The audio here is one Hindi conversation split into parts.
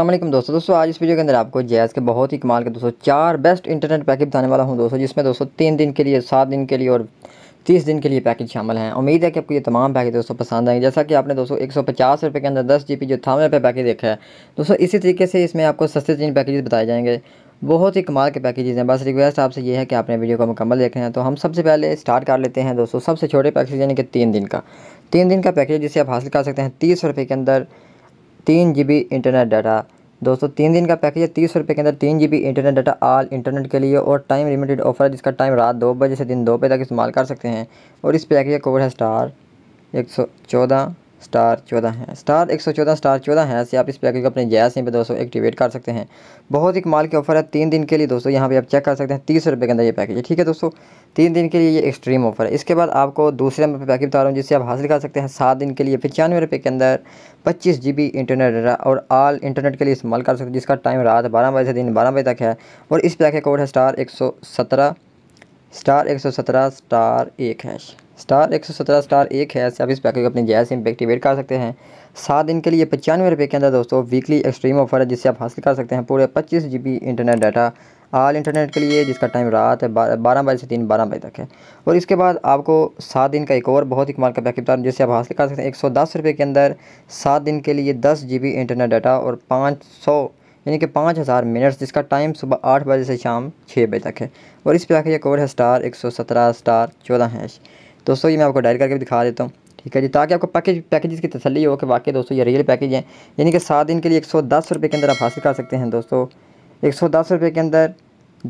अल्लाम दोस्तों दोस्तों आज इस वीडियो के अंदर आपको जैज़ के बहुत ही कमाल के दोस्तों चार बेस्ट इंटरनेट पैकेज बताने वाला हूं दोस्तों जिसमें दोस्तों तीन दिन के लिए सात दिन के लिए और तीस दिन के लिए पैकेज शामिल हैं उम्मीद है कि आपको ये तमाम पैकेज दोस्तों पसंद आएंगे जैसा कि आपने दोस्तों एक सौ पचास रुपये के अंदर दस जी जो थाउजेंड रुपये पैकेज देखा है दोस्तों इसी तरीके से इसमें आपको सस्ते तीन पैकेज बताए जाएंगे बहुत ही कमाल के पैकेजेज़ हैं बस रिक्वेस्ट आपसे ये है कि आपने वीडियो को मुकम्मल देखे हैं तो हम सबसे पहले स्टार्ट कर लेते हैं दोस्तों सबसे छोटे पैकेज यानी कि तीन दिन का तीन दिन का पैकेज जिसे आप हासिल कर सकते हैं तीस रुपये के अंदर तीन जी बी इंटरनेट डाटा दोस्तों तीन दिन का पैकेज है तीस रुपये के अंदर तीन G B internet data all internet के लिए और टाइम लिमिटेड ऑफर है जिसका टाइम रात दो बजे से दिन दो बजे तक इस्तेमाल कर सकते हैं और इस पैकेज का कोड है स्टार एक सौ चौदह स्टार चौदह है स्टार एक सौ चौदह स्टार चौदह है ऐसे आप इस पैकेज को अपने जया सिम पे दोस्तों एक्टिवेट कर सकते हैं बहुत ही कमाल के ऑफर है तीन दिन के लिए दोस्तों यहाँ पे आप चेक कर सकते हैं तीस रुपये के अंदर ये पैकेज है ठीक है दोस्तों तीन दिन के लिए ये एक्सट्रीम ऑफर है इसके बाद आपको दूसरे नंबर पर पैकेज बता रहा हूँ जिससे आप हासिल कर सकते हैं सात दिन के लिए पचानवे रुपये के अंदर पच्चीस जी बी इंटरनेट और आल इंटरनेट के लिए इस्तेमाल कर सकते हैं जिसका टाइम रात बारह बजे से दिन बारह बजे तक है और इस पैकेज कोड है स्टार एक सौ सत्रह स्टार एक सौ सत्रह स्टार एक है स्टार एक सौ सत्रह स्टार एक है से आप इस पैकेज को अपने जैसे सिम एक्टिवेट कर सकते हैं सात दिन के लिए पचानवे रुपये के अंदर दोस्तों वीकली एक्सट्रीम ऑफर है जिससे आप हासिल कर सकते हैं पूरे पच्चीस G internet data all internet के लिए जिसका टाइम रात है बारह बजे से तीन बारह बजे तक है और इसके बाद आपको सात दिन का एक और बहुत ही कमाल का पैकेज बता जिससे आप हासिल कर सकते हैं एक सौ दस रुपये के अंदर सात दिन के लिए दस जी बी इंटरनेट डाटा और पाँच सौ यानी कि पाँच हज़ार मिनट्स जिसका टाइम सुबह आठ बजे से शाम छः बजे तक है और इस पैकेज का कोड है स्टार एक सौ सत्रह स्टार चौदह हैश दोस्तों ये मैं आपको डायल करके दिखा देता हूँ ठीक है जी ताकि आपको पैकेज पैकेजेस की तसली हो कि वाकई दोस्तों ये रियल पैकेज हैं यानी कि सात दिन के लिए एक सौ दस रुपये के अंदर आप हासिल कर सकते हैं दोस्तों एक सौ दस रुपये के अंदर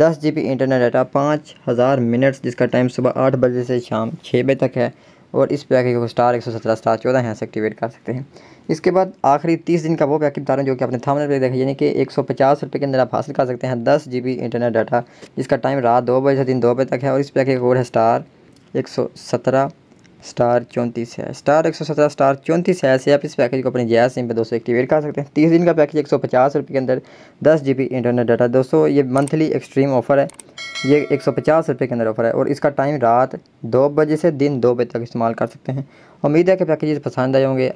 दस जी बी इंटरनेट डाटा पाँच हज़ार मिनट्स जिसका टाइम सुबह आठ बजे से शाम छः बजे तक है और इस पैकेज को स्टार एक सौ सत्रह स्टार चौदह यहाँ से एक्टिवेट कर सकते हैं इसके बाद आखिरी तीस दिन का वो पैकेज बता रहे हैं जो कि आपने थामने पर देखा यानी कि एक सौ पचास रुपये के अंदर आप हासिल कर सकते हैं दस जी बी इंटरनेट डाटा जिसका टाइम रात दो बजे से दिन दो बजे तक है और इस पैकेज का कोड है स्टार एक सौ सत्रह स्टार चौंतीस है स्टार एक सौ सत्रह स्टार चौंतीस है ऐसे आप इस पैकेज को अपने जया सिम दो दोस्तों एक्टिवेट कर सकते हैं तीस दिन का पैकेज एक सौ पचास रुपये के अंदर दस जी बी इंटरनेट डाटा दोस्तों ये मंथली एक्सट्रीम ऑफर है ये एक सौ पचास रुपये के अंदर ऑफर है और इसका टाइम रात दो बजे से दिन दो बजे तक इस्तेमाल कर सकते हैं उम्मीद है कि पैकेज पसंद आए होंगे